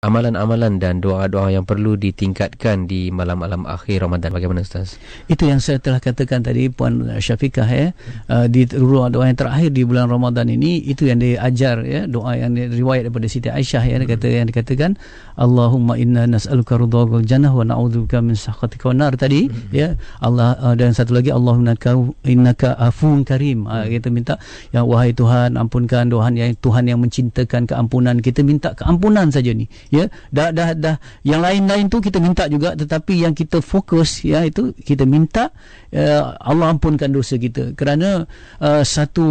amalan-amalan dan doa-doa yang perlu ditingkatkan di malam-malam akhir Ramadan bagaimana ustaz Itu yang saya telah katakan tadi puan Syafiqah ya eh, di ruang doa yang terakhir di bulan Ramadan ini itu yang diajar ya doa yang riwayat daripada Siti Aisyah ya kata yang dikatakan Allahumma inna nas'aluka ridhaka jannah wa na'udzubika min sakhatika nar tadi hmm. ya Allah eh, dan satu lagi Allahumma inna innaka afun karim ah, hmm. kita minta ya wahai Tuhan ampunkan Tuhan yang Tuhan yang mencintakan keampunan kita minta keampunan saja ni ya dah dah dah yang lain-lain tu kita minta juga tetapi yang kita fokus ya itu kita minta uh, Allah ampunkan dosa kita kerana uh, satu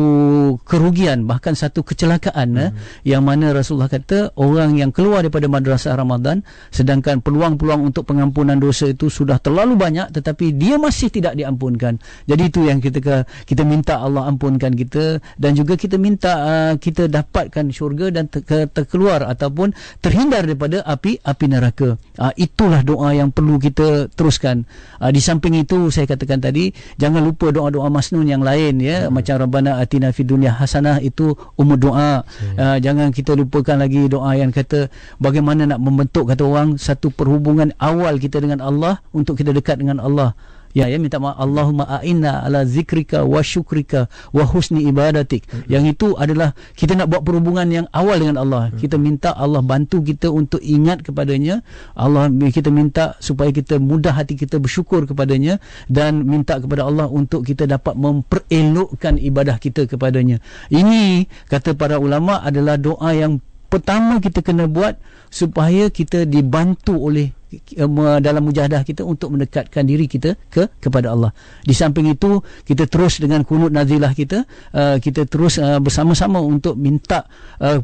kerugian bahkan satu kecelakaan ya, hmm. eh, yang mana Rasulullah kata orang yang keluar daripada madrasah Ramadan sedangkan peluang-peluang untuk pengampunan dosa itu sudah terlalu banyak tetapi dia masih tidak diampunkan jadi itu yang kita kita minta Allah ampunkan kita dan juga kita minta uh, kita dapatkan syurga dan ter, ter, terkeluar ataupun terhindar daripada api api neraka. Uh, itulah doa yang perlu kita teruskan. Uh, di samping itu saya katakan tadi jangan lupa doa-doa masnun yang lain ya hmm. macam rabbana atina fid dunya hasanah itu umur doa. Hmm. Ah, jangan kita lupakan lagi doa yang kata bagaimana nak membentuk kata orang satu perhubungan awal kita dengan Allah untuk kita dekat dengan Allah. Ya, ya minta maaf Allahumma a'inna ala zikrika wa syukrika wa husni ibadatik. Hmm. Yang itu adalah kita nak buat perhubungan yang awal dengan Allah. Hmm. Kita minta Allah bantu kita untuk ingat kepadanya. Allah kita minta supaya kita mudah hati kita bersyukur kepadanya dan minta kepada Allah untuk kita dapat memperelokkan ibadah kita kepadanya. Ini kata para ulama adalah doa yang pertama kita kena buat supaya kita dibantu oleh Eh, dalam mujahadah kita untuk mendekatkan diri kita ke kepada Allah. Di samping itu, kita terus dengan kunut nazilah kita, uh, kita terus uh, bersama-sama untuk minta uh,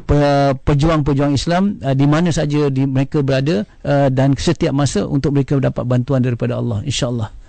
pejuang-pejuang Islam uh, di mana saja di mereka berada uh, dan setiap masa untuk mereka dapat bantuan daripada Allah insya-Allah.